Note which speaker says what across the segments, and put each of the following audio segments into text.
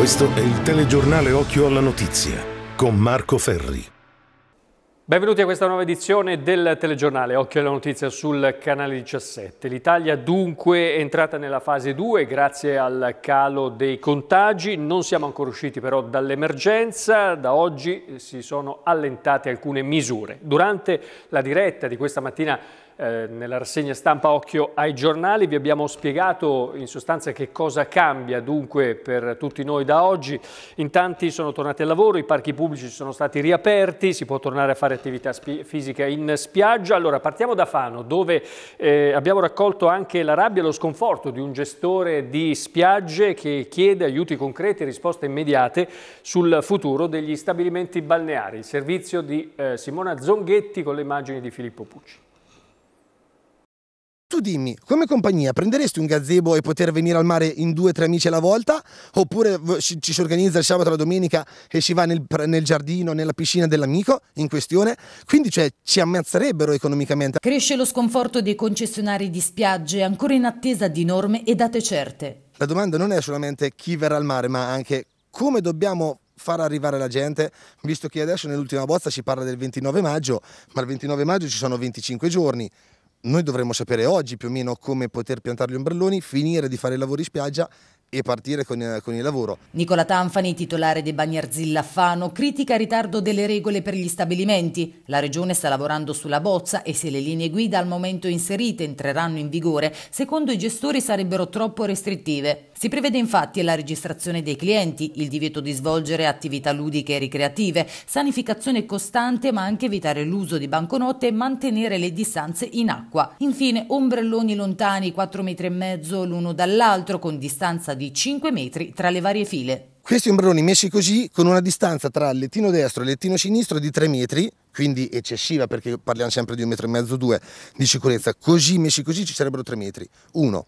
Speaker 1: Questo è il telegiornale Occhio alla Notizia con Marco Ferri.
Speaker 2: Benvenuti a questa nuova edizione del telegiornale Occhio alla Notizia sul canale 17. L'Italia dunque è entrata nella fase 2 grazie al calo dei contagi. Non siamo ancora usciti però dall'emergenza. Da oggi si sono allentate alcune misure. Durante la diretta di questa mattina eh, nella rassegna stampa Occhio ai giornali. Vi abbiamo spiegato in sostanza che cosa cambia dunque per tutti noi da oggi. In tanti sono tornati al lavoro, i parchi pubblici sono stati riaperti, si può tornare a fare attività fisica in spiaggia. Allora partiamo da Fano dove eh, abbiamo raccolto anche la rabbia e lo sconforto di un gestore di spiagge che chiede aiuti concreti e risposte immediate sul futuro degli stabilimenti balneari. Il servizio di eh, Simona Zonghetti con le immagini di Filippo
Speaker 3: Pucci.
Speaker 4: Tu dimmi, come compagnia prenderesti un gazebo e poter venire al mare in due o tre amici alla volta? Oppure ci, si organizza il sabato e la domenica e si va nel, nel, giardino, nella piscina dell'amico in questione? Quindi cioè ci ammazzerebbero economicamente.
Speaker 5: Cresce lo sconforto dei concessionari di spiagge ancora in attesa di norme e date certe.
Speaker 4: La domanda non è solamente chi verrà al mare, ma anche come dobbiamo far arrivare la gente, visto che adesso nell'ultima bozza si parla del 29 maggio, ma il 29 maggio ci sono 25 giorni noi dovremmo sapere oggi più o meno come poter piantare gli ombrelloni, finire di fare i lavori spiaggia e partire con, eh, con, il lavoro.
Speaker 5: Nicola Tanfani, titolare dei Bagnarzilla Fano, critica il ritardo delle regole per gli stabilimenti. La regione sta lavorando sulla bozza e se le linee guida al momento inserite entreranno in vigore, secondo i gestori sarebbero troppo restrittive. Si prevede infatti la registrazione dei clienti, il divieto di svolgere attività ludiche e ricreative, sanificazione costante ma anche evitare l'uso di banconote e mantenere le distanze in acqua. Infine, ombrelloni lontani 4,5 metri l'uno dall'altro con distanza di 5 metri tra le varie file.
Speaker 4: Questi ombrelloni messi così con una distanza tra il lettino destro e il lettino sinistro di 3 metri, quindi eccessiva perché parliamo sempre di un metro e mezzo, due di sicurezza, così messi così ci sarebbero 3 metri. Uno.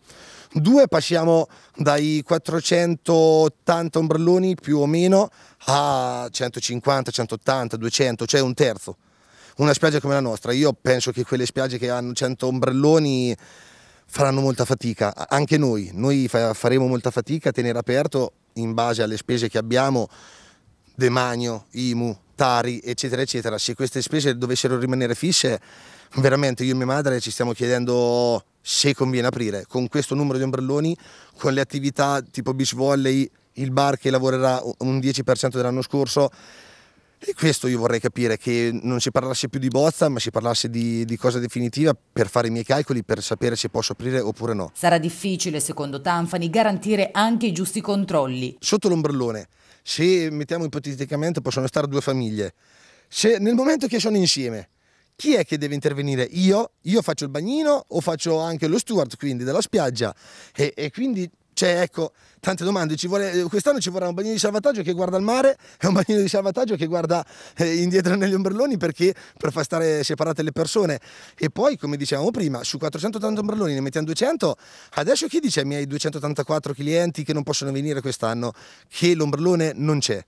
Speaker 4: Due, passiamo dai 480 ombrelloni più o meno a 150, 180, 200, cioè un terzo. Una spiaggia come la nostra, io penso che quelle spiagge che hanno 100 ombrelloni faranno molta fatica, anche noi, noi fa faremo molta fatica a tenere aperto in base alle spese che abbiamo, demanio, IMU, tari, eccetera, eccetera. Se queste spese dovessero rimanere fisse, veramente io e mia madre ci stiamo chiedendo se conviene aprire con questo numero di ombrelloni, con le attività tipo beach volley, il bar che lavorerà un 10% dell'anno scorso. E questo io vorrei capire, che non si parlasse più di bozza, ma si parlasse di, di, cosa definitiva per fare i miei calcoli, per sapere se posso aprire oppure no.
Speaker 5: Sarà difficile, secondo Tanfani, garantire anche i giusti
Speaker 4: controlli. Sotto l'ombrellone, se mettiamo ipoteticamente, possono stare due famiglie. Se, nel momento che sono insieme, chi è che deve intervenire? Io? Io faccio il bagnino o faccio anche lo steward quindi della spiaggia? E, e quindi cioè, ecco, tante domande. Ci vuole, quest'anno ci vorrà un bagnino di salvataggio che guarda il mare e un bagnino di salvataggio che guarda eh, indietro negli ombrelloni perché per far stare separate le persone. E poi, come dicevamo prima, su 480 ombrelloni ne mettiamo 200. Adesso chi dice ai miei 284 clienti che non possono venire quest'anno che l'ombrellone non c'è?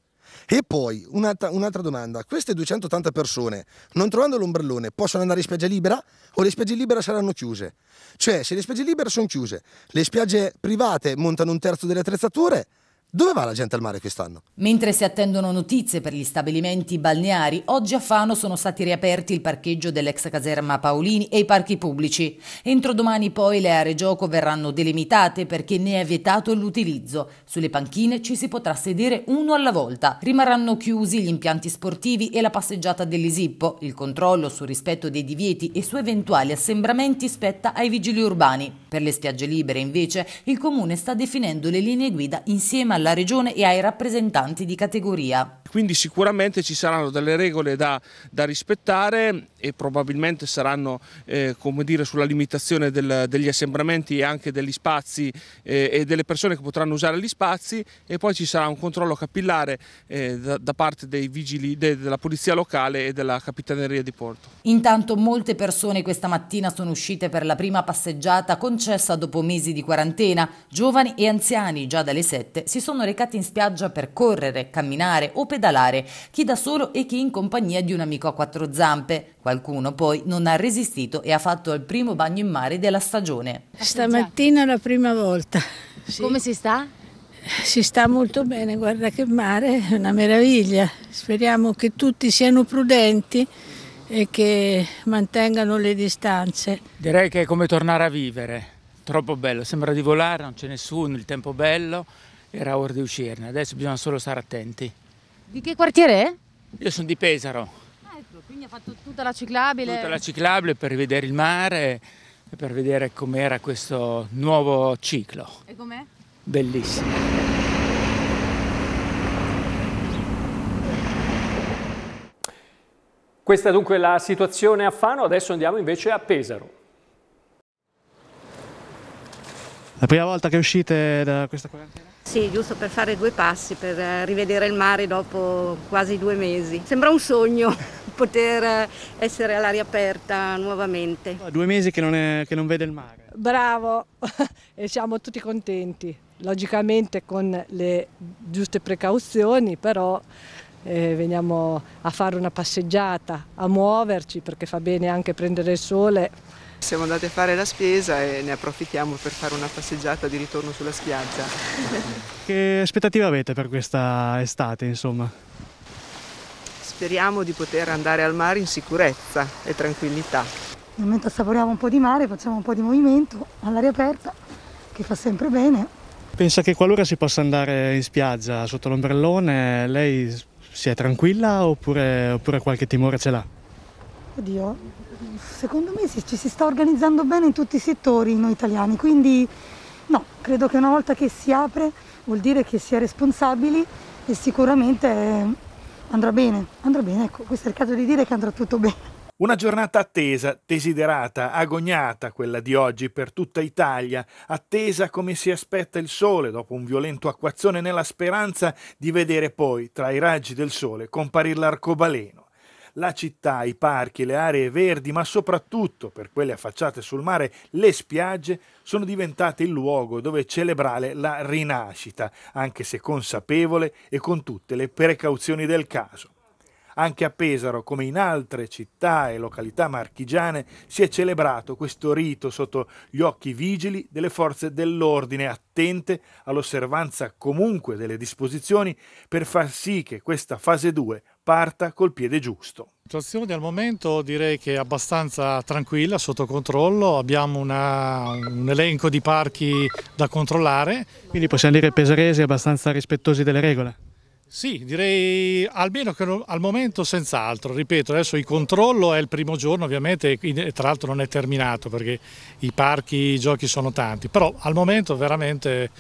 Speaker 4: E poi un'altra, un'altra domanda, queste 280 persone non trovando l'ombrellone possono andare in spiaggia libera o le spiagge libere saranno chiuse? Cioè se le spiagge libere sono chiuse, le spiagge private montano un terzo delle attrezzature dove va la gente al mare quest'anno?
Speaker 5: Mentre si attendono notizie per gli stabilimenti balneari, oggi a Fano sono stati riaperti il parcheggio dell'ex caserma Paolini e i parchi pubblici. Entro domani poi le aree gioco verranno delimitate perché ne è vietato l'utilizzo. Sulle panchine ci si potrà sedere uno alla volta. Rimarranno chiusi gli impianti sportivi e la passeggiata dell'Isippo. Il controllo sul rispetto dei divieti e su eventuali assembramenti spetta ai vigili urbani. Per le spiagge libere, invece, il comune sta definendo le linee guida insieme alla alla Regione e ai rappresentanti di categoria
Speaker 1: quindi sicuramente ci saranno delle regole da, da rispettare e probabilmente saranno eh, dire, sulla limitazione del, degli assembramenti e anche degli spazi eh, e delle persone che potranno usare gli spazi e poi ci sarà un controllo capillare eh, da, da, parte dei vigili de, della polizia locale e della capitaneria di Porto.
Speaker 5: Intanto molte persone questa mattina sono uscite per la prima passeggiata concessa dopo mesi di quarantena. Giovani e anziani già dalle 7 si sono recati in spiaggia per correre, camminare o pedalare pedalare, chi da solo e chi in compagnia di un amico a quattro zampe. Qualcuno poi non ha resistito e ha fatto il primo bagno in mare della stagione. Stamattina è la prima volta. Sì. Come si sta? Si sta molto bene, guarda che mare, è una meraviglia. Speriamo che tutti siano prudenti e che mantengano le distanze.
Speaker 2: Direi che è come tornare a vivere, troppo bello, sembra di volare, non c'è nessuno, il tempo è bello, era ora di uscirne, adesso bisogna solo stare attenti.
Speaker 5: Di che quartiere è?
Speaker 2: Io sono di Pesaro. Ah, ecco,
Speaker 5: quindi ha fatto tutta la ciclabile? Tutta la
Speaker 2: ciclabile per vedere il mare e per vedere com'era questo nuovo ciclo. E com'è? Bellissimo. Questa è dunque la situazione a Fano, adesso andiamo invece a Pesaro.
Speaker 6: La prima volta che uscite da questa quarantena?
Speaker 5: Sì, giusto per fare due passi, per eh, rivedere il mare dopo quasi due mesi. Sembra un sogno poter eh, essere all'aria aperta nuovamente. Ah, due
Speaker 6: mesi che non, è, che non vede il mare.
Speaker 5: Bravo, e siamo tutti contenti.
Speaker 7: Logicamente con le giuste precauzioni, però eh, veniamo a fare una passeggiata, a muoverci perché fa bene anche prendere il sole.
Speaker 2: Siamo andate a fare la spesa e ne approfittiamo per fare una passeggiata di ritorno sulla spiaggia.
Speaker 6: Che aspettative avete per questa estate, insomma?
Speaker 2: Speriamo di poter andare al mare in sicurezza e tranquillità.
Speaker 5: Nel momento assaporiamo un po' di mare, facciamo un po' di movimento all'aria aperta, che fa sempre bene.
Speaker 6: Pensa che qualora si possa andare in spiaggia sotto l'ombrellone, lei si è tranquilla oppure, oppure qualche timore ce l'ha?
Speaker 5: Oddio, secondo me ci si sta organizzando bene in tutti i settori noi italiani, quindi no, credo che una volta che si apre vuol dire che si è responsabili e sicuramente andrà bene, andrà bene, ecco, questo è il caso di dire che andrà tutto bene.
Speaker 1: Una giornata attesa, desiderata, agognata quella di oggi per tutta Italia, attesa come si aspetta il sole dopo un violento acquazzone nella speranza di vedere poi tra i raggi del sole comparire l'arcobaleno la città, i parchi, le aree verdi, ma soprattutto per quelle affacciate sul mare, le spiagge sono diventate il luogo dove celebrare la rinascita, anche se consapevole e con tutte le precauzioni del caso. Anche a Pesaro, come in altre città e località marchigiane, si è celebrato questo rito sotto gli occhi vigili delle forze dell'ordine, attente all'osservanza comunque delle disposizioni per far sì che questa fase 2 parta col piede giusto. La situazione al momento direi che è abbastanza tranquilla, sotto controllo, abbiamo una, un elenco di parchi da controllare.
Speaker 6: Quindi possiamo dire pesaresi abbastanza rispettosi delle regole?
Speaker 1: Sì, direi almeno che al momento senz'altro, ripeto, adesso il controllo è il primo giorno ovviamente e tra l'altro non è terminato perché i parchi, i giochi sono tanti, però al momento veramente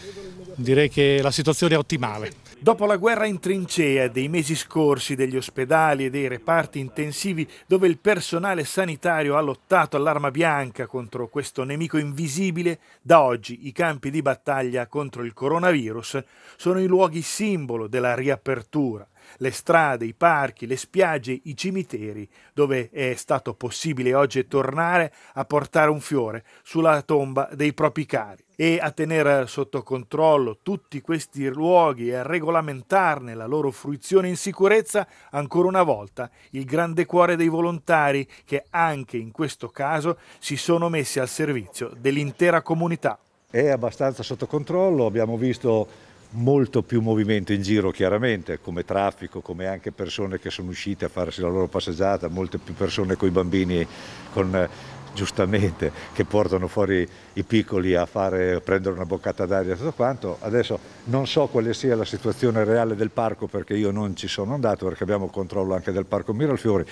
Speaker 1: direi che la situazione è ottimale. Dopo la guerra in trincea dei mesi scorsi degli ospedali e dei reparti intensivi dove il personale sanitario ha lottato all'arma bianca contro questo nemico invisibile, da oggi i campi di battaglia contro il coronavirus sono i luoghi simbolo della riapertura le strade, i parchi, le spiagge, i cimiteri, dove è stato possibile oggi tornare a portare un fiore sulla tomba dei propri cari e a tenere sotto controllo tutti questi luoghi e a regolamentarne la loro fruizione in sicurezza, ancora una volta il grande cuore dei volontari che anche in questo caso si sono messi al servizio dell'intera comunità.
Speaker 3: È abbastanza sotto controllo, abbiamo visto molto più movimento in giro chiaramente, come traffico, come anche persone che sono uscite a farsi la loro passeggiata, molte più persone con i bambini con, eh, giustamente che portano fuori i piccoli a, fare, a prendere una boccata d'aria e tutto quanto. Adesso non so quale sia la situazione reale del parco perché io non ci sono andato perché abbiamo controllo anche del parco Miralfiori,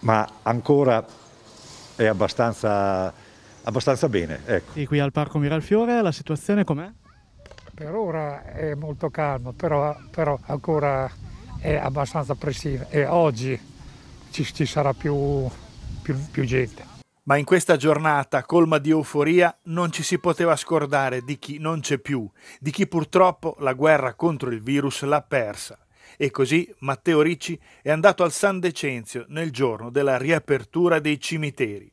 Speaker 3: ma ancora è abbastanza, abbastanza bene. Ecco.
Speaker 6: qui al parco Miralfiore la situazione com'è?
Speaker 7: Per ora è molto calmo, però, però ancora è abbastanza pressivo e oggi ci, ci sarà più, più, più gente.
Speaker 1: Ma in questa giornata colma di euforia non ci si poteva scordare di chi non c'è più, di chi purtroppo la guerra contro il virus l'ha persa. E così Matteo Ricci è andato al San Decenzio nel giorno della riapertura dei cimiteri.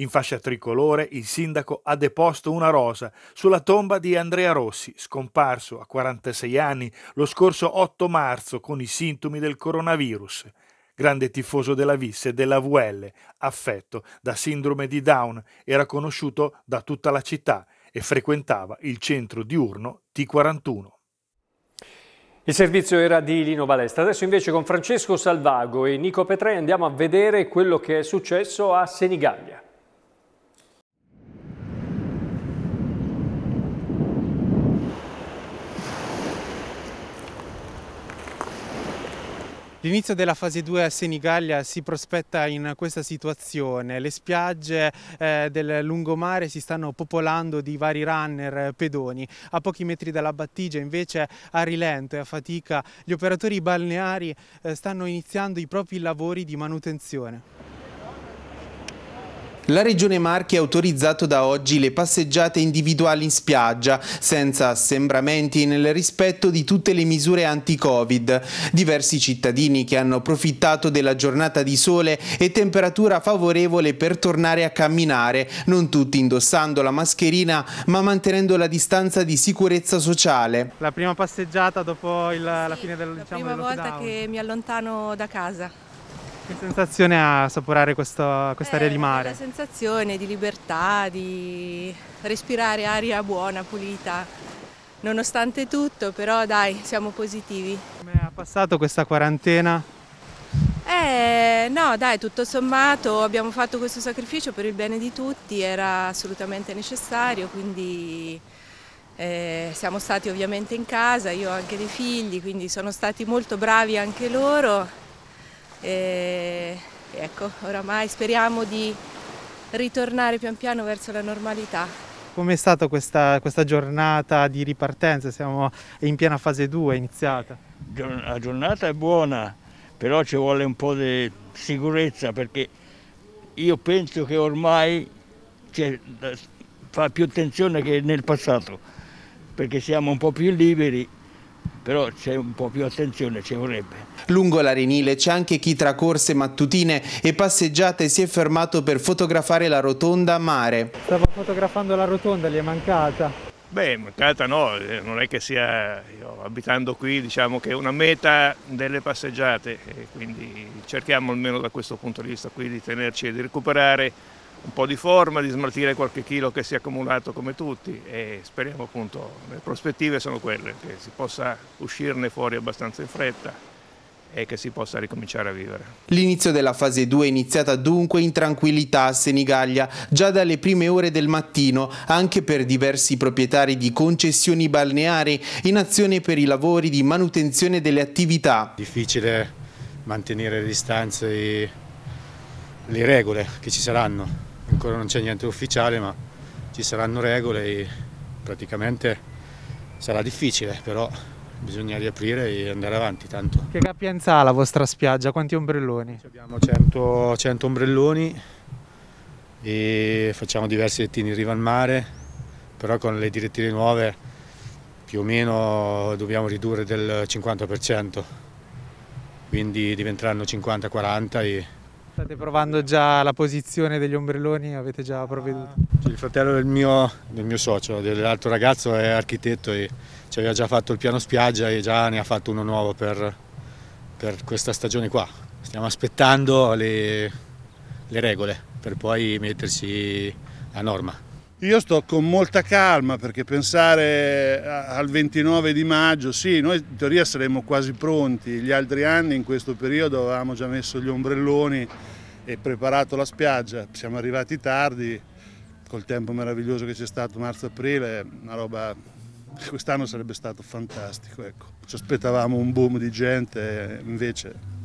Speaker 1: In fascia tricolore il sindaco ha deposto una rosa sulla tomba di Andrea Rossi, scomparso a 46 anni lo scorso 8 marzo con i sintomi del coronavirus. Grande tifoso della Vis e della VL, affetto da sindrome di Down, era conosciuto da tutta la città e frequentava il centro diurno T41. Il servizio era di Lino Balestra. Adesso invece
Speaker 2: con Francesco Salvago e Nico Petrei andiamo a vedere quello che è successo a Senigallia.
Speaker 6: L'inizio della fase 2 a Senigallia si prospetta in questa situazione. Le spiagge eh, del lungomare si stanno popolando di vari runner pedoni. A pochi metri dalla battigia invece a rilento e a fatica gli operatori balneari eh, stanno iniziando i propri lavori di manutenzione. La Regione Marche ha autorizzato da oggi le passeggiate individuali in spiaggia, senza assembramenti nel rispetto di tutte le misure anti-Covid. Diversi cittadini che hanno approfittato della giornata di sole e temperatura favorevole per tornare a camminare, non tutti indossando la mascherina, ma mantenendo la distanza di sicurezza sociale. La prima passeggiata dopo il, sì, la fine del diciamo, la prima volta
Speaker 5: che mi allontano da casa.
Speaker 6: Che sensazione ha assaporare questa quest eh, di mare? La
Speaker 5: sensazione di libertà, di respirare aria buona, pulita. Nonostante tutto, però dai, siamo positivi. Come
Speaker 6: ha passato questa quarantena?
Speaker 5: Eh, no, dai, tutto sommato abbiamo fatto questo sacrificio per il bene di tutti, era assolutamente necessario, quindi eh, siamo stati ovviamente in casa, io ho anche dei figli, quindi sono stati molto bravi anche loro e ecco, oramai speriamo di ritornare pian piano verso la normalità.
Speaker 6: Com'è stata questa, questa giornata di ripartenza? Siamo in piena fase 2, iniziata. La giornata è buona,
Speaker 7: però ci vuole un po' di sicurezza perché io penso che ormai eh, fa più attenzione che nel passato,
Speaker 6: perché siamo un po' più liberi però c'è un po' più attenzione, ci vorrebbe. Lungo l'arenile c'è anche chi tra corse mattutine e passeggiate si è fermato per fotografare la rotonda a mare. Stavo fotografando la rotonda, gli è mancata.
Speaker 1: Beh, mancata no, eh, non è che sia, io, abitando qui diciamo che è una meta delle passeggiate, quindi cerchiamo almeno da questo punto di vista qui di tenerci e di recuperare un po' di forma, di smaltire qualche chilo che si è accumulato come tutti e speriamo appunto, le prospettive sono quelle, che si possa uscirne fuori abbastanza in fretta e che si possa ricominciare a vivere.
Speaker 6: L'inizio della fase 2 è iniziata dunque in tranquillità a Senigallia già dalle prime ore del mattino, anche per diversi proprietari di concessioni balneari in azione per i lavori di manutenzione delle attività.
Speaker 2: Difficile mantenere le distanze e le regole che ci saranno ancora non c'è niente ufficiale ma ci saranno regole e praticamente sarà difficile però bisogna riaprire e andare avanti tanto.
Speaker 6: Che capienza ha la vostra spiaggia? Quanti ombrelloni? Abbiamo 100, 100 ombrelloni
Speaker 2: e facciamo diversi lettini in riva al mare però con le direttive nuove più o meno dobbiamo ridurre del 50% quindi diventeranno 50-40
Speaker 6: State provando già la posizione degli ombrelloni, avete già provveduto?
Speaker 2: Cioè, il fratello del mio, del mio socio, dell'altro ragazzo, è architetto e ci aveva già fatto il piano spiaggia e già ne ha fatto uno nuovo per, per questa stagione qua. Stiamo aspettando le, le regole per poi mettersi a norma.
Speaker 1: Io sto con molta calma perché pensare eh, al 29 di maggio, sì, noi in teoria saremmo quasi pronti, gli altri anni in questo periodo avevamo già messo gli ombrelloni e preparato la spiaggia, siamo arrivati tardi, col tempo meraviglioso che c'è stato marzo-aprile, una roba quest'anno sarebbe stato fantastico, ecco. ci aspettavamo un boom di gente, invece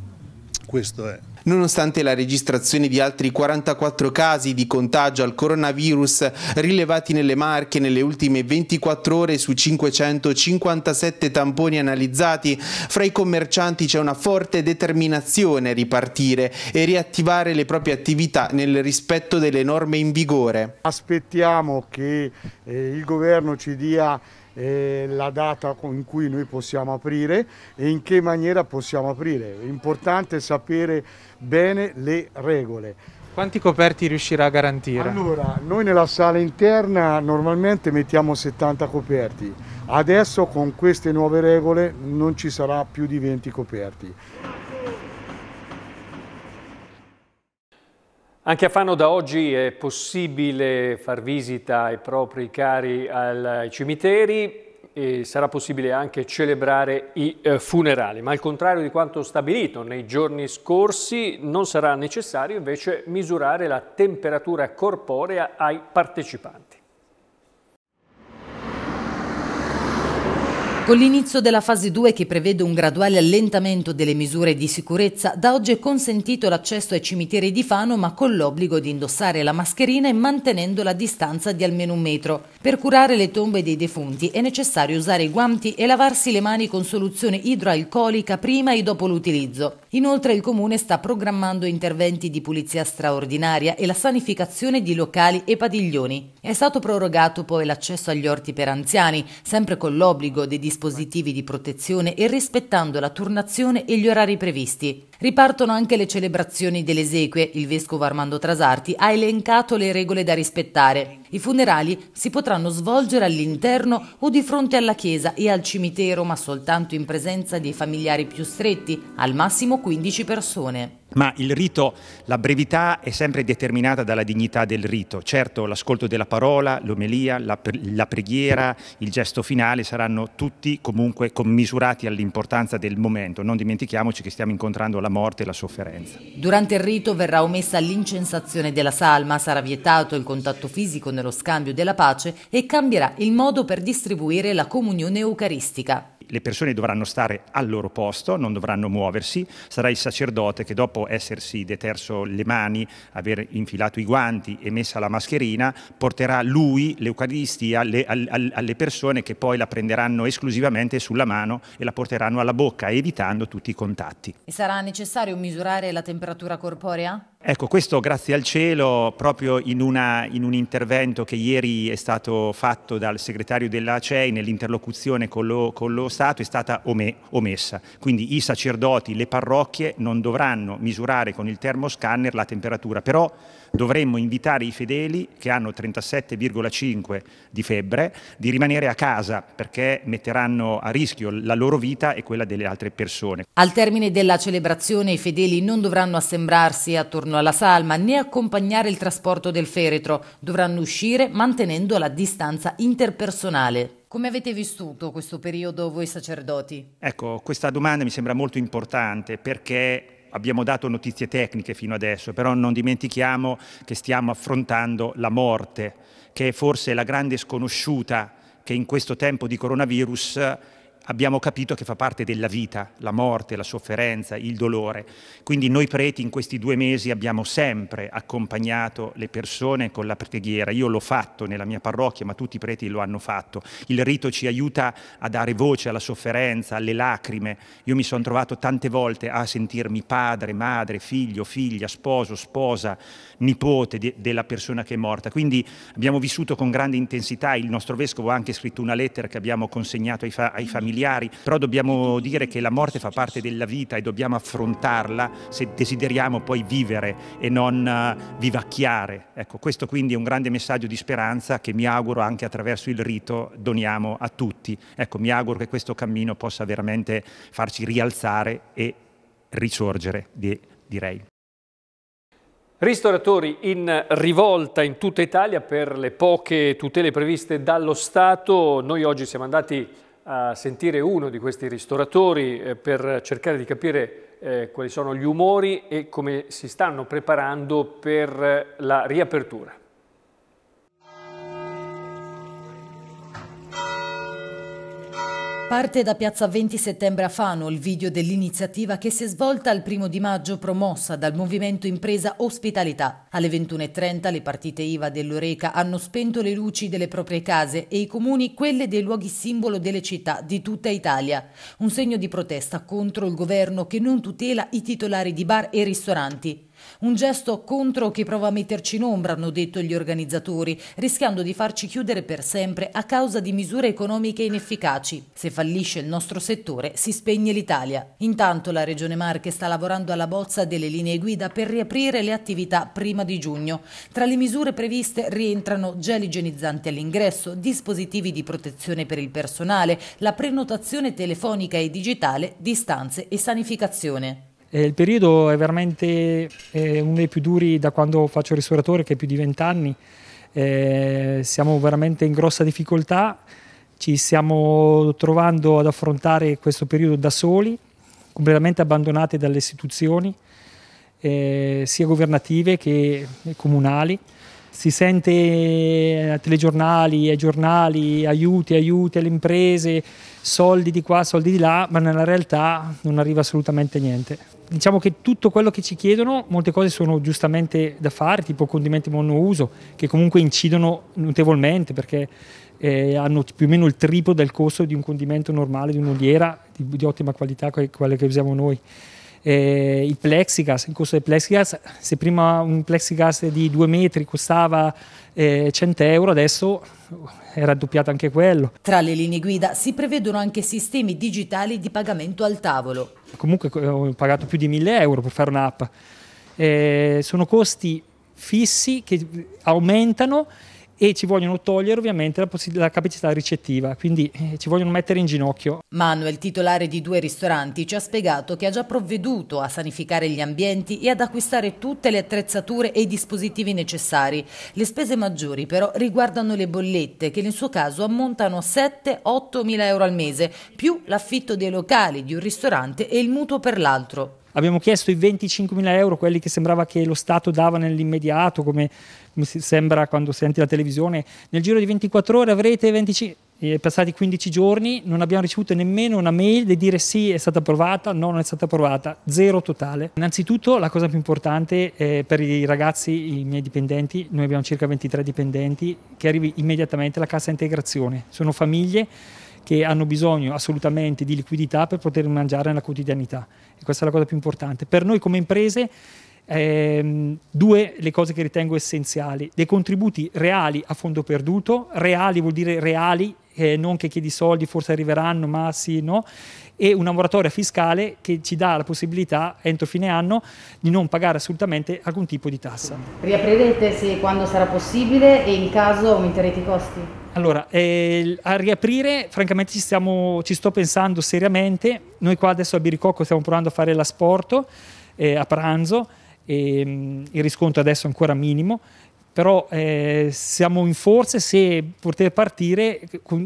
Speaker 1: questo è.
Speaker 6: Nonostante la registrazione di altri 44 casi di contagio al coronavirus rilevati nelle Marche nelle ultime 24 ore su 557 tamponi analizzati, fra i commercianti c'è una forte determinazione a ripartire e riattivare le proprie attività nel rispetto delle norme in vigore.
Speaker 2: Aspettiamo che eh, il governo ci dia eh, la data in cui noi possiamo aprire e in che maniera possiamo aprire. È importante sapere bene le regole. Quanti
Speaker 6: coperti riuscirà a
Speaker 2: garantire? Allora, noi nella sala interna normalmente mettiamo 70 coperti, adesso con queste nuove regole non ci sarà più di 20 coperti. Anche a Fano da oggi è possibile far visita ai propri cari ai cimiteri e sarà possibile anche celebrare i eh, funerali, ma al contrario di quanto stabilito nei giorni scorsi non sarà necessario invece misurare la temperatura corporea ai partecipanti.
Speaker 5: Con l'inizio della fase 2 che prevede un graduale allentamento delle misure di sicurezza, da oggi è consentito l'accesso ai cimiteri di Fano ma con l'obbligo di indossare la mascherina e mantenendo la distanza di almeno un metro. Per curare le tombe dei defunti è necessario usare i guanti e lavarsi le mani con soluzione idroalcolica prima e dopo l'utilizzo. Inoltre il Comune sta programmando interventi di pulizia straordinaria e la sanificazione di locali e padiglioni. È stato prorogato poi l'accesso agli orti per anziani, sempre con l'obbligo di distanza dispositivi di protezione e rispettando la turnazione e gli orari previsti. Ripartono anche le celebrazioni delle esequie. Il vescovo Armando Trasarti ha elencato le regole da rispettare. I funerali si potranno svolgere all'interno o di fronte alla chiesa e al cimitero, ma soltanto in presenza dei familiari più stretti, al massimo 15 persone.
Speaker 3: Ma il rito, la brevità è sempre determinata dalla dignità del rito. Certo, l'ascolto della parola, l'omelia, la, la, preghiera, il gesto finale saranno tutti comunque commisurati all'importanza del momento. Non dimentichiamoci che stiamo incontrando la morte e la sofferenza.
Speaker 5: Durante il rito verrà omessa l'incensazione della salma, sarà vietato il contatto fisico nello scambio della pace e cambierà il modo per distribuire la comunione eucaristica
Speaker 3: le persone dovranno stare al loro posto, non dovranno muoversi, sarà il sacerdote che dopo essersi deterso le mani, aver infilato i guanti e messa la mascherina, porterà lui l'Eucaristia alle, alle persone che poi la prenderanno esclusivamente sulla mano e la porteranno alla bocca, evitando tutti i contatti.
Speaker 5: E sarà necessario misurare la temperatura corporea?
Speaker 3: Ecco, questo grazie al cielo, proprio in, una, in, un intervento che ieri è stato fatto dal segretario della CEI nell'interlocuzione con lo, con lo, Stato, è stata omessa. Quindi i sacerdoti, le parrocchie non dovranno misurare con il termoscanner la temperatura, però dovremmo invitare i fedeli che hanno 37,5 di febbre di rimanere a casa perché metteranno a rischio la loro vita e quella delle altre persone.
Speaker 5: Al termine della celebrazione i fedeli non dovranno assembrarsi attorno alla salma né accompagnare il trasporto del feretro, dovranno uscire mantenendo la distanza interpersonale. Come avete vissuto questo periodo voi sacerdoti?
Speaker 3: Ecco, questa domanda mi sembra molto importante perché abbiamo dato notizie tecniche fino adesso, però non dimentichiamo che stiamo affrontando la morte, che è forse la grande sconosciuta che in questo tempo di coronavirus abbiamo capito che fa parte della vita, la morte, la sofferenza, il dolore. Quindi noi preti in questi due mesi abbiamo sempre accompagnato le persone con la preghiera. Io l'ho fatto nella mia parrocchia, ma tutti i preti lo hanno fatto. Il rito ci aiuta a dare voce alla sofferenza, alle lacrime. Io mi sono trovato tante volte a sentirmi padre, madre, figlio, figlia, sposo, sposa, nipote de della persona che è morta. Quindi abbiamo vissuto con grande intensità. Il nostro vescovo ha anche scritto una lettera che abbiamo consegnato ai, fa ai mm. familiari familiari, però dobbiamo dire che la morte fa parte della vita e dobbiamo affrontarla se desideriamo poi vivere e non eh, vivacchiare. Ecco, questo quindi è un grande messaggio di speranza che mi auguro anche attraverso il rito doniamo a tutti. Ecco, mi auguro che questo cammino possa veramente farci rialzare e risorgere, direi.
Speaker 2: Ristoratori in rivolta in tutta Italia per le poche tutele previste dallo Stato. Noi oggi siamo andati a sentire uno di questi ristoratori eh, per cercare di capire eh, quali sono gli umori e come si stanno preparando per eh, la riapertura.
Speaker 5: Parte da Piazza 20 Settembre a Fano il video dell'iniziativa che si è svolta il primo di maggio promossa dal movimento Impresa Ospitalità. Alle 21.30 le partite IVA dell'Oreca hanno spento le luci delle proprie case e i comuni quelle dei luoghi simbolo delle città di tutta Italia. Un segno di protesta contro il governo che non tutela i titolari di bar e ristoranti. Un gesto contro chi prova a metterci in ombra, hanno detto gli organizzatori, rischiando di farci chiudere per sempre a causa di misure economiche inefficaci. Se fallisce il nostro settore, si spegne l'Italia. Intanto la Regione Marche sta lavorando alla bozza delle linee guida per riaprire le attività prima di giugno. Tra le misure previste rientrano gel igienizzanti all'ingresso, dispositivi di protezione per il personale, la prenotazione telefonica e digitale, distanze e sanificazione.
Speaker 7: Eh, il periodo è veramente eh, uno dei più duri da quando faccio ristoratore, che è più di vent'anni. Eh, siamo veramente in grossa difficoltà, ci stiamo trovando ad affrontare questo periodo da soli, completamente abbandonati dalle istituzioni, eh, sia governative che comunali si sente a eh, telegiornali, ai giornali, aiuti, aiuti alle imprese, soldi di qua, soldi di là, ma nella realtà non arriva assolutamente niente diciamo che tutto quello che ci chiedono, molte cose sono giustamente da fare, tipo condimenti monouso, che comunque incidono notevolmente perché eh, hanno più o meno il triplo del costo di un condimento normale, di un'oliera di, di ottima qualità, quella che usiamo noi eh, il plexiglass, il costo del plexiglass, se prima un plexiglass di due metri costava eh, 100 euro, adesso eh, è raddoppiato anche quello.
Speaker 5: Tra le linee guida si prevedono anche sistemi digitali di pagamento al tavolo.
Speaker 7: Comunque eh, ho pagato più di 1000 euro per fare un'app. Eh, sono costi fissi che aumentano e ci vogliono togliere ovviamente la, poss- la capacità ricettiva, quindi eh, ci vogliono mettere in ginocchio.
Speaker 5: Manuel, titolare di due ristoranti, ci ha spiegato che ha già provveduto a sanificare gli ambienti e ad acquistare tutte le attrezzature e i dispositivi necessari. Le spese maggiori però riguardano le bollette che nel suo caso ammontano a 7-8 mila euro al mese, più l'affitto dei locali di un ristorante e il mutuo per l'altro.
Speaker 7: Abbiamo chiesto i 25.000 euro, quelli che sembrava che lo Stato dava nell'immediato, come, come sembra quando senti la televisione. Nel giro di 24 ore avrete 25... È eh, passati 15 giorni non abbiamo ricevuto nemmeno una mail di dire sì è stata approvata, no non è stata approvata, zero totale. Innanzitutto la cosa più importante eh, per i ragazzi, i miei dipendenti, noi abbiamo circa 23 dipendenti, che arrivi immediatamente la cassa integrazione. Sono famiglie che hanno bisogno assolutamente di liquidità per poter mangiare nella quotidianità. E questa è la cosa più importante. Per noi come imprese eh, due le cose che ritengo essenziali, dei contributi reali a fondo perduto, reali vuol dire reali, eh, non che chiedi soldi, forse arriveranno, ma sì, no, e una moratoria fiscale che ci dà la possibilità entro fine anno di non pagare assolutamente alcun tipo di tassa.
Speaker 5: Riaprirete se quando sarà possibile e in caso aumenterete i costi?
Speaker 7: Allora, eh, a riaprire, francamente ci, stiamo, ci, sto pensando seriamente. Noi qua adesso a Biricocco stiamo provando a fare l'asporto eh, a pranzo, e, mh, mm, il riscontro adesso è ancora minimo, però eh, siamo in forza se poter partire,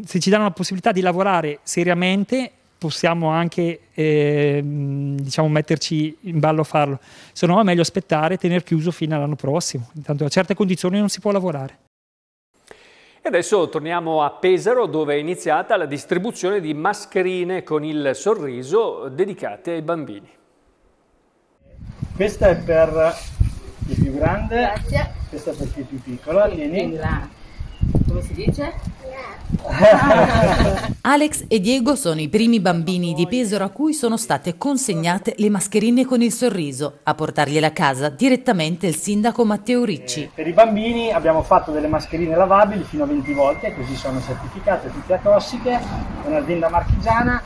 Speaker 7: se ci danno la possibilità di lavorare seriamente possiamo anche eh, mm, diciamo metterci in ballo a farlo se no è meglio aspettare e tenere chiuso fino all'anno prossimo intanto a certe condizioni non si può lavorare
Speaker 2: e adesso torniamo a Pesaro dove è iniziata la distribuzione di mascherine con il sorriso dedicate ai bambini.
Speaker 7: Questa è per chi più grande, Grazie. questa è per chi più
Speaker 5: piccolo, tieni. Grazie. Come si dice? Alex e Diego sono i primi bambini di Pesaro a cui sono state consegnate le mascherine con il sorriso, a portargliele a casa direttamente il sindaco Matteo Ricci. Eh,
Speaker 7: per i bambini abbiamo fatto delle mascherine lavabili fino a 20 volte, così sono certificate tutte a tossiche. è
Speaker 5: un'azienda marchigiana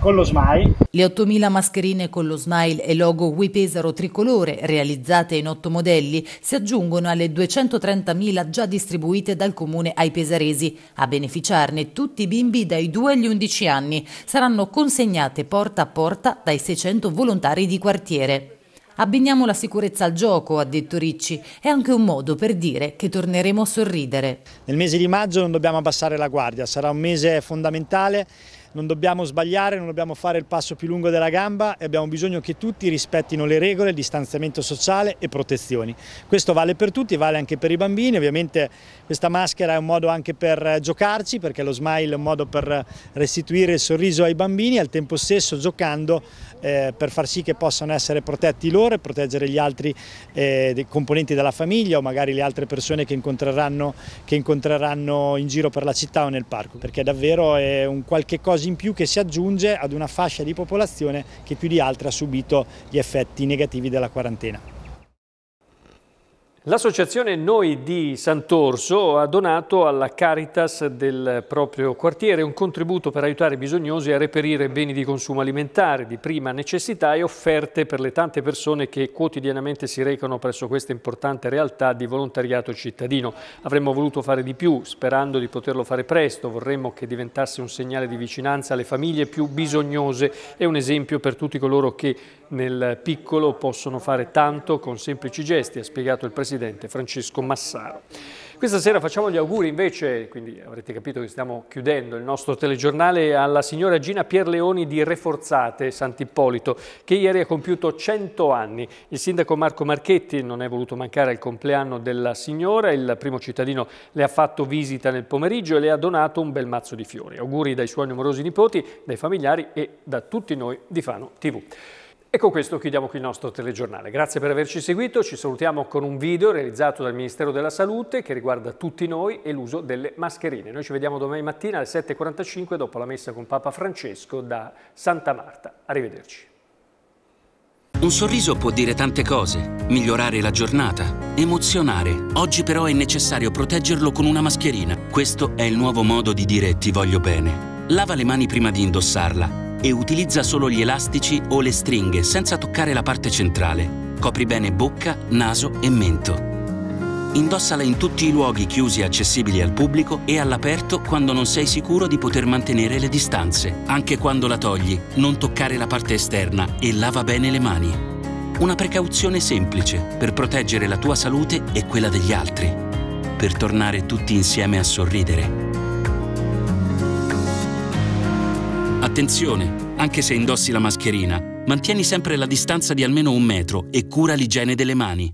Speaker 5: con lo SMAI. Le 8.000 mascherine con lo SMILE e logo We Pesaro tricolore, realizzate in otto modelli, si aggiungono alle 230.000 già distribuite dal comune ai pesaresi. A beneficiarne tutti i bimbi dai 2 agli 11 anni. Saranno consegnate porta a porta dai 600 volontari di quartiere. Abbiniamo la sicurezza al gioco, ha detto Ricci, è anche un modo per dire che torneremo a sorridere. Nel mese di maggio non dobbiamo abbassare la guardia, sarà un mese fondamentale
Speaker 7: non dobbiamo sbagliare, non dobbiamo fare il passo più lungo della gamba e abbiamo bisogno che tutti rispettino le regole, il distanziamento sociale e protezioni. Questo vale per tutti, vale anche per i bambini, ovviamente questa maschera è un modo anche per giocarci perché lo smile è un modo per restituire il sorriso ai bambini e al tempo stesso giocando eh, per far sì che possano essere protetti loro e proteggere gli altri eh, componenti della famiglia o magari le altre persone che incontreranno, che incontreranno in giro per la città o nel parco, perché davvero è un qualche cosa in più che si aggiunge ad una fascia di popolazione che più di altre ha subito gli effetti negativi della quarantena.
Speaker 2: L'associazione Noi di Sant'Orso ha donato alla Caritas del proprio quartiere un contributo per aiutare i bisognosi a reperire beni di consumo alimentare, di prima necessità e offerte per le tante persone che quotidianamente si recano presso questa importante realtà di volontariato cittadino. Avremmo voluto fare di più, sperando di poterlo fare presto, vorremmo che diventasse un segnale di vicinanza alle famiglie più bisognose e un esempio per tutti coloro che nel piccolo possono fare tanto con semplici gesti, ha spiegato il presidente Francesco Massaro. Questa sera facciamo gli auguri invece, quindi avrete capito che stiamo chiudendo il nostro telegiornale, alla signora Gina Pierleoni di Reforzate Sant'Ippolito, che ieri ha compiuto 100 anni. Il sindaco Marco Marchetti non è voluto mancare al compleanno della signora, il primo cittadino le ha fatto visita nel pomeriggio e le ha donato un bel mazzo di fiori. Auguri dai suoi numerosi nipoti, dai familiari e da tutti noi di Fano TV. E con questo chiudiamo qui il nostro telegiornale. Grazie per averci seguito, ci salutiamo con un video realizzato dal Ministero della Salute che riguarda tutti noi e l'uso delle mascherine. Noi ci vediamo domani mattina alle 7.45 dopo la messa con Papa Francesco da Santa Marta. Arrivederci.
Speaker 7: Un sorriso può dire tante cose, migliorare la giornata, emozionare. Oggi però è necessario proteggerlo con una mascherina. Questo è il nuovo modo di dire ti voglio bene. Lava le mani prima di indossarla e utilizza solo gli elastici o le stringhe senza toccare la parte centrale. Copri bene bocca, naso e mento. Indossala in tutti i luoghi chiusi e accessibili al pubblico e all'aperto quando non sei sicuro di poter mantenere le distanze. Anche quando la togli, non toccare la parte esterna e lava bene le mani. Una precauzione semplice per proteggere la tua salute e quella degli altri. Per tornare tutti insieme a sorridere. Attenzione, anche se indossi la mascherina, mantieni sempre la distanza di almeno un metro e cura l'igiene delle mani.